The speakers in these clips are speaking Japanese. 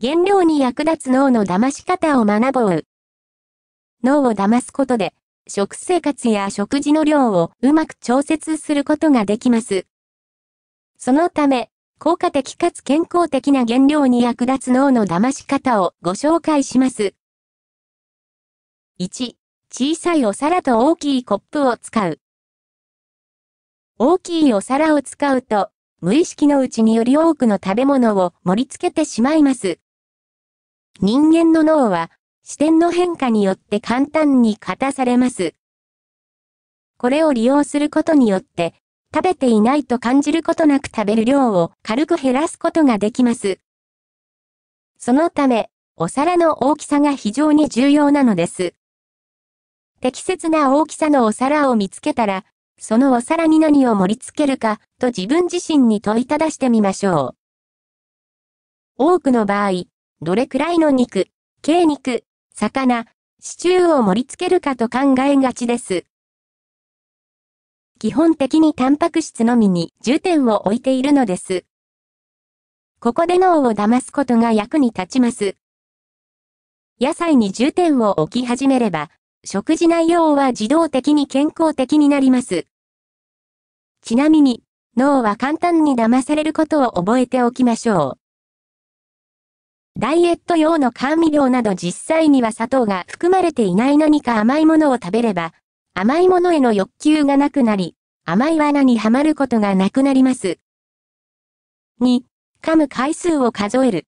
原料に役立つ脳の騙し方を学ぼう。脳を騙すことで、食生活や食事の量をうまく調節することができます。そのため、効果的かつ健康的な原料に役立つ脳の騙し方をご紹介します。1、小さいお皿と大きいコップを使う。大きいお皿を使うと、無意識のうちにより多くの食べ物を盛り付けてしまいます。人間の脳は、視点の変化によって簡単に型されます。これを利用することによって、食べていないと感じることなく食べる量を軽く減らすことができます。そのため、お皿の大きさが非常に重要なのです。適切な大きさのお皿を見つけたら、そのお皿に何を盛り付けるかと自分自身に問いただしてみましょう。多くの場合、どれくらいの肉、鶏肉、魚、シチューを盛り付けるかと考えがちです。基本的にタンパク質のみに重点を置いているのです。ここで脳を騙すことが役に立ちます。野菜に重点を置き始めれば、食事内容は自動的に健康的になります。ちなみに、脳は簡単に騙されることを覚えておきましょう。ダイエット用の甘味料など実際には砂糖が含まれていない何か甘いものを食べれば、甘いものへの欲求がなくなり、甘い罠にはまることがなくなります。2、噛む回数を数える。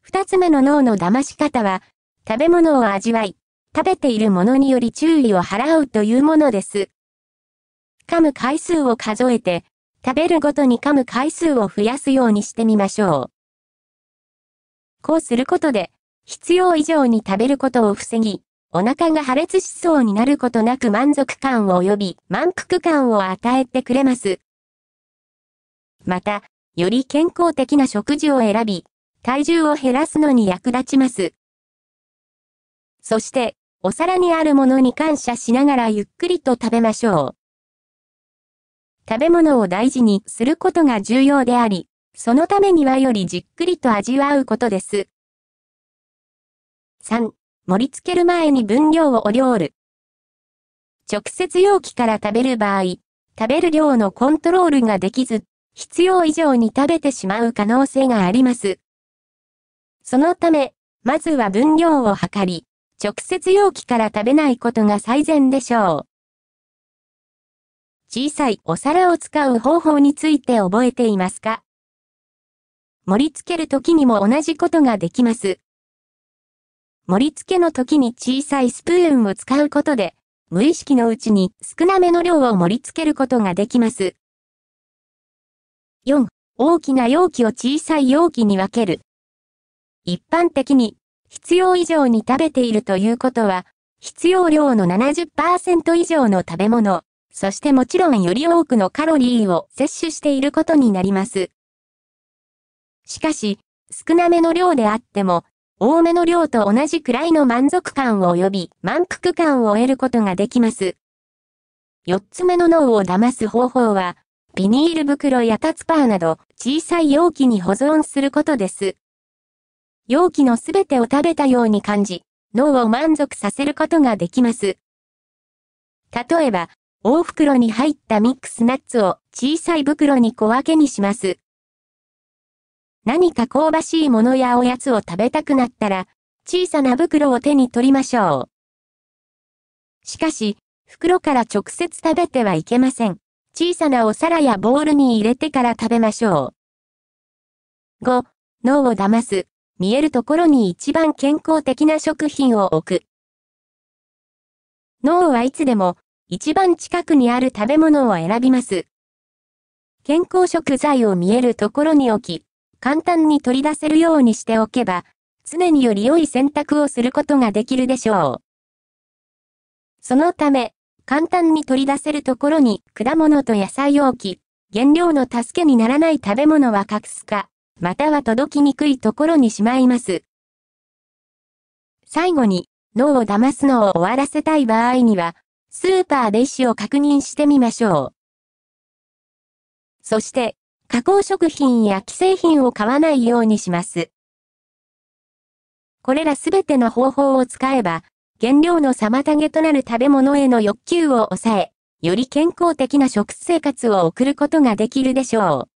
二つ目の脳の騙し方は、食べ物を味わい、食べているものにより注意を払うというものです。噛む回数を数えて、食べるごとに噛む回数を増やすようにしてみましょう。こうすることで、必要以上に食べることを防ぎ、お腹が破裂しそうになることなく満足感を及び満腹感を与えてくれます。また、より健康的な食事を選び、体重を減らすのに役立ちます。そして、お皿にあるものに感謝しながらゆっくりと食べましょう。食べ物を大事にすることが重要であり、そのためにはよりじっくりと味わうことです。3. 盛り付ける前に分量をお料理。直接容器から食べる場合、食べる量のコントロールができず、必要以上に食べてしまう可能性があります。そのため、まずは分量を測り、直接容器から食べないことが最善でしょう。小さいお皿を使う方法について覚えていますか盛り付ける時にも同じことができます。盛り付けの時に小さいスプーンを使うことで、無意識のうちに少なめの量を盛り付けることができます。4. 大きな容器を小さい容器に分ける。一般的に必要以上に食べているということは、必要量の70%以上の食べ物、そしてもちろんより多くのカロリーを摂取していることになります。しかし、少なめの量であっても、多めの量と同じくらいの満足感を及び、満腹感を得ることができます。四つ目の脳を騙す方法は、ビニール袋やタツパーなど、小さい容器に保存することです。容器のすべてを食べたように感じ、脳を満足させることができます。例えば、大袋に入ったミックスナッツを小さい袋に小分けにします。何か香ばしいものやおやつを食べたくなったら、小さな袋を手に取りましょう。しかし、袋から直接食べてはいけません。小さなお皿やボウルに入れてから食べましょう。5、脳を騙す。見えるところに一番健康的な食品を置く。脳はいつでも一番近くにある食べ物を選びます。健康食材を見えるところに置き、簡単に取り出せるようにしておけば、常により良い選択をすることができるでしょう。そのため、簡単に取り出せるところに果物と野菜を置き、原料の助けにならない食べ物は隠すか、または届きにくいところにしまいます。最後に、脳を騙すのを終わらせたい場合には、スーパーで意思を確認してみましょう。そして、加工食品や既製品を買わないようにします。これらすべての方法を使えば、原料の妨げとなる食べ物への欲求を抑え、より健康的な食生活を送ることができるでしょう。